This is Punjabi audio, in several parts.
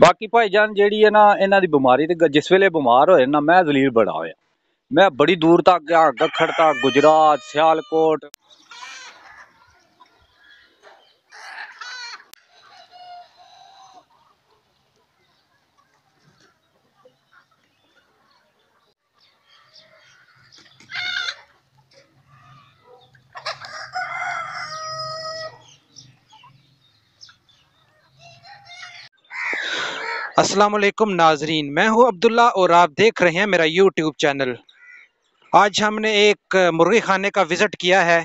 ਬਾਕੀ ਭਾਈ ਜਾਨ ਜਿਹੜੀ ਹੈ ਨਾ ਇਹਨਾਂ ਦੀ ਬਿਮਾਰੀ ਤੇ ਜਿਸ ਵੇਲੇ ਬਿਮਾਰ ਹੋਏ ਨਾ ਮੈਂ ਜ਼ਲੀਲ ਬੜਾ ਹੋਇਆ ਮੈਂ ਬੜੀ ਦੂਰ ਤੱਕ ਗਿਆ ਖੜਤਾ ਗੁਜਰਾਤ ਸਿਆਲਕੋਟ अस्सलाम वालेकुम नाजरीन मैं हूं अब्दुल्ला और आप देख रहे हैं मेरा यूट्यूब चैनल आज हमने एक मुर्गी खाने का विज़िट किया है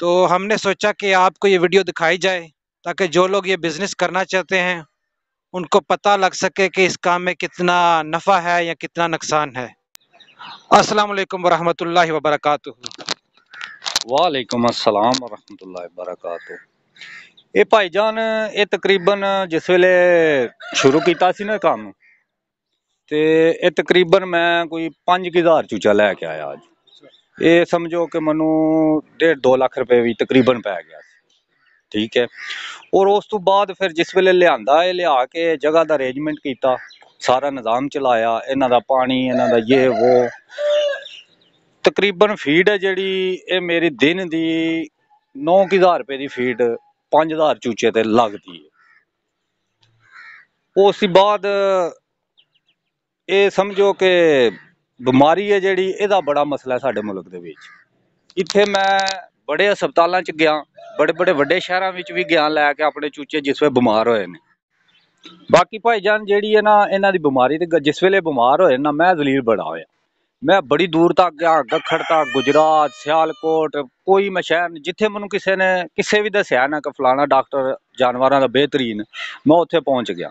तो हमने सोचा कि आपको ये वीडियो दिखाई जाए ताकि जो लोग ये बिज़नेस करना चाहते हैं उनको पता लग सके कि इस काम में कितना नफ़ा है या कितना नुकसान है अस्सलाम वालेकुम वरहमतुल्लाहि वबरकatuh वालेकुम अस्सलाम वरहमतुल्लाहि ਇਹ ਭਾਈਜਾਨ ਇਹ ਤਕਰੀਬਨ ਜਿਸ ਵੇਲੇ ਸ਼ੁਰੂ ਕੀਤਾ ਸੀ ਨਾ ਕੰਮ ਤੇ ਇਹ ਤਕਰੀਬਨ ਮੈਂ ਕੋਈ 5000 ਚੂਚਾ ਲੈ ਕੇ ਆਇਆ ਅੱਜ ਇਹ ਸਮਝੋ ਕਿ ਮੈਨੂੰ 1.5 2 ਲੱਖ ਰੁਪਏ ਵੀ ਤਕਰੀਬਨ ਪੈ ਗਿਆ ਸੀ ਠੀਕ ਹੈ ਔਰ ਉਸ ਤੋਂ ਬਾਅਦ ਫਿਰ ਜਿਸ ਵੇਲੇ ਲਿਆਂਦਾ ਇਹ ਲਿਆ ਕੇ ਜਗ੍ਹਾ ਦਾ ਅਰੇਂਜਮੈਂਟ ਕੀਤਾ ਸਾਰਾ ਨਿਜ਼ਾਮ ਚਲਾਇਆ ਇਹਨਾਂ ਦਾ ਪਾਣੀ ਇਹਨਾਂ ਦਾ ਇਹ ਉਹ ਤਕਰੀਬਨ ਫੀਡ ਹੈ ਜਿਹੜੀ ਇਹ ਮੇਰੀ ਦਿਨ ਦੀ 9000 ਰੁਪਏ ਦੀ ਫੀਡ 5000 ਚੂਚੇ ਤੇ ਲੱਗਦੀ ਹੈ ਉਸ ਤੋਂ ਬਾਅਦ ਇਹ ਸਮਝੋ ਕਿ ਬਿਮਾਰੀ ਹੈ ਜਿਹੜੀ ਇਹਦਾ ਬੜਾ ਮਸਲਾ ਸਾਡੇ ਮੁਲਕ ਦੇ ਵਿੱਚ ਇੱਥੇ ਮੈਂ ਬੜੇ ਹਸਪਤਾਲਾਂ 'ਚ ਗਿਆ ਬੜੇ ਬੜੇ ਵੱਡੇ ਸ਼ਹਿਰਾਂ ਵਿੱਚ ਵੀ ਗਿਆ ਲੈ ਕੇ ਆਪਣੇ ਚੂਚੇ ਜਿਸ ਵੇ ਬਿਮਾਰ ਹੋਏ ਨੇ ਬਾਕੀ ਭਾਈ ਜਾਨ ਜਿਹੜੀ ਹੈ ਨਾ ਇਹਨਾਂ ਦੀ ਬਿਮਾਰੀ ਤੇ ਜਿਸ ਵੇਲੇ ਬਿਮਾਰ ਹੋਏ ਨਾ ਮੈਂ ਜ਼ਲੀਲ ਬੜਾ ਹੋਇਆ ਮੈਂ ਬੜੀ ਦੂਰ ਤੱਕ ਗਿਆ ਗੱਖੜਤਾ ਗੁਜਰਾਤ ਸਿਆਲਕੋਟ ਕੋਈ ਮੈਂ ਸ਼ਹਿਰ ਜਿੱਥੇ ਮੈਨੂੰ ਕਿਸੇ ਨੇ ਕਿਸੇ ਵੀ ਦੱਸਿਆ ਨਾ ਕਿ ਫਲਾਣਾ ਡਾਕਟਰ ਜਾਨਵਰਾਂ ਦਾ ਬਿਹਤਰੀਨ ਮੈਂ ਉੱਥੇ ਪਹੁੰਚ ਗਿਆ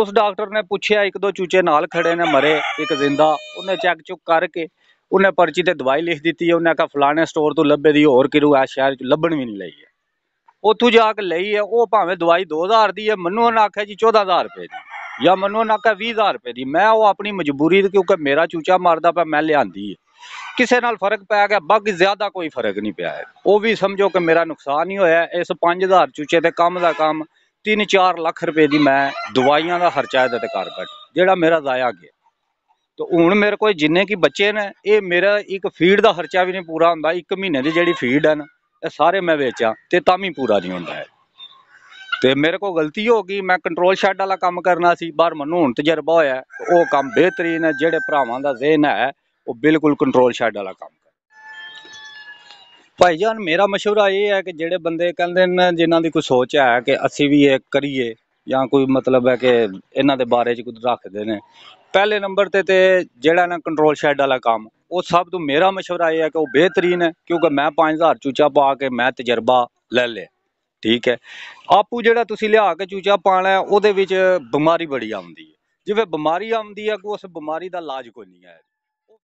ਉਸ ਡਾਕਟਰ ਨੇ ਪੁੱਛਿਆ ਇੱਕ ਦੋ ਚੂਚੇ ਨਾਲ ਖੜੇ ਨੇ ਮਰੇ ਇੱਕ ਜ਼ਿੰਦਾ ਉਹਨੇ ਚੈੱਕ ਚੁੱਕ ਕਰਕੇ ਉਹਨੇ ਪਰਚੀ ਤੇ ਦਵਾਈ ਲਿਖ ਦਿੱਤੀ ਉਹਨੇ ਕਹਾ ਫਲਾਣੇ ਸਟੋਰ ਤੋਂ ਲੱਭੇ ਦੀ ਹੋਰ ਕਿਰੂ ਆ ਸ਼ਹਿਰ ਚ ਲੱਭਣ ਵੀ ਨਹੀਂ ਲਈ ਹੈ ਉੱਥੋਂ ਜਾ ਕੇ ਲਈ ਹੈ ਉਹ ਭਾਵੇਂ ਦਵਾਈ 2000 ਦੀ ਹੈ ਮੈਨੂੰ ਉਹਨਾਂ ਆਖਿਆ ਜੀ 14000 ਰੁਪਏ ਦੀ ਜਾਂ ਮੈਨੂੰ ਨਾ ਕਿ 20000 ਰੁਪਏ ਦੀ ਮੈਂ ਉਹ ਆਪਣੀ ਮਜਬੂਰੀ ਕਿਉਂਕਿ ਮੇਰਾ ਚੂਚਾ ਮਾਰਦਾ ਪਿਆ ਮੈਂ ਲਿਆਂਦੀ ਹੈ ਕਿਸੇ ਨਾਲ ਫਰਕ ਪੈ ਗਿਆ ਬਾਕੀ ਜ਼ਿਆਦਾ ਕੋਈ ਫਰਕ ਨਹੀਂ ਪਿਆ ਉਹ ਵੀ ਸਮਝੋ ਕਿ ਮੇਰਾ ਨੁਕਸਾਨ ਹੀ ਹੋਇਆ ਇਸ 5000 ਚੂਚੇ ਤੇ ਕੰਮ ਦਾ ਕੰਮ 3-4 ਲੱਖ ਰੁਪਏ ਦੀ ਮੈਂ ਦਵਾਈਆਂ ਦਾ ਖਰਚਾ ਇਹਦੇ ਤੇ ਕਰ ਬੈਠ ਜਿਹੜਾ ਮੇਰਾ ਜ਼ਾਇਆ ਗਿਆ ਤੋ ਹੁਣ ਮੇਰੇ ਕੋਲ ਜਿੰਨੇ ਕੀ ਬੱਚੇ ਨੇ ਇਹ ਮੇਰਾ ਇੱਕ ਫੀਡ ਦਾ ਖਰਚਾ ਵੀ ਨਹੀਂ ਪੂਰਾ ਹੁੰਦਾ ਇੱਕ ਮਹੀਨੇ ਦੀ ਜਿਹੜੀ ਫੀਡ ਹੈ ਨਾ ਇਹ ਸਾਰੇ ਮੈਂ ਵੇਚਾਂ ਤੇ ਤਾਂ ਵੀ ਪੂਰਾ ਨਹੀਂ ਹੁੰਦਾ ਹੈ ਤੇ ਮੇਰੇ ਕੋ ਗਲਤੀ ਹੋ ਗਈ ਮੈਂ ਕੰਟਰੋਲ ਸ਼ੈੱਡ ਵਾਲਾ ਕੰਮ ਕਰਨਾ ਸੀ ਬਾਹਰ ਮੈਨੂੰ ਹੁਣ ਤਜਰਬਾ ਹੋਇਆ ਉਹ ਕੰਮ ਬਿਹਤਰੀਨ ਹੈ ਜਿਹੜੇ ਭਰਾਵਾਂ ਦਾ ਜ਼ਿਹਨ ਹੈ ਉਹ ਬਿਲਕੁਲ ਕੰਟਰੋਲ ਸ਼ੈੱਡ ਵਾਲਾ ਕੰਮ ਭਾਈ ਜਾਨ ਮੇਰਾ ਮਸ਼ਵਰਾ ਇਹ ਹੈ ਕਿ ਜਿਹੜੇ ਬੰਦੇ ਕਹਿੰਦੇ ਨੇ ਜਿਨ੍ਹਾਂ ਦੀ ਕੋਈ ਸੋਚ ਹੈ ਕਿ ਅਸੀਂ ਵੀ ਇਹ ਕਰੀਏ ਜਾਂ ਕੋਈ ਮਤਲਬ ਹੈ ਕਿ ਇਹਨਾਂ ਦੇ ਬਾਰੇ 'ਚ ਕੁਝ ਰੱਖਦੇ ਨੇ ਪਹਿਲੇ ਨੰਬਰ ਤੇ ਤੇ ਜਿਹੜਾ ਨਾ ਕੰਟਰੋਲ ਸ਼ੈੱਡ ਵਾਲਾ ਕੰਮ ਉਹ ਸਭ ਤੋਂ ਮੇਰਾ ਮਸ਼ਵਰਾ ਇਹ ਹੈ ਕਿ ਉਹ ਬਿਹਤਰੀਨ ਹੈ ਕਿਉਂਕਿ ਮੈਂ 5000 ਚੂਚਾ ਪਾ ਕੇ ਮੈਂ ਤਜਰਬਾ ਲੈ ਲਿਆ ਠੀਕ ਹੈ ਆਪੂ ਜਿਹੜਾ ਤੁਸੀਂ ਲਿਆ ਕੇ ਚੂਚਾ ਪਾਣਾ ਉਹਦੇ ਵਿੱਚ ਬਿਮਾਰੀ ਬੜੀ ਆਉਂਦੀ ਹੈ ਜਿਵੇਂ ਬਿਮਾਰੀ ਆਉਂਦੀ ਹੈ ਕੋ ਉਸ ਬਿਮਾਰੀ ਦਾ ਇਲਾਜ ਕੋਈ ਨਹੀਂ ਹੈ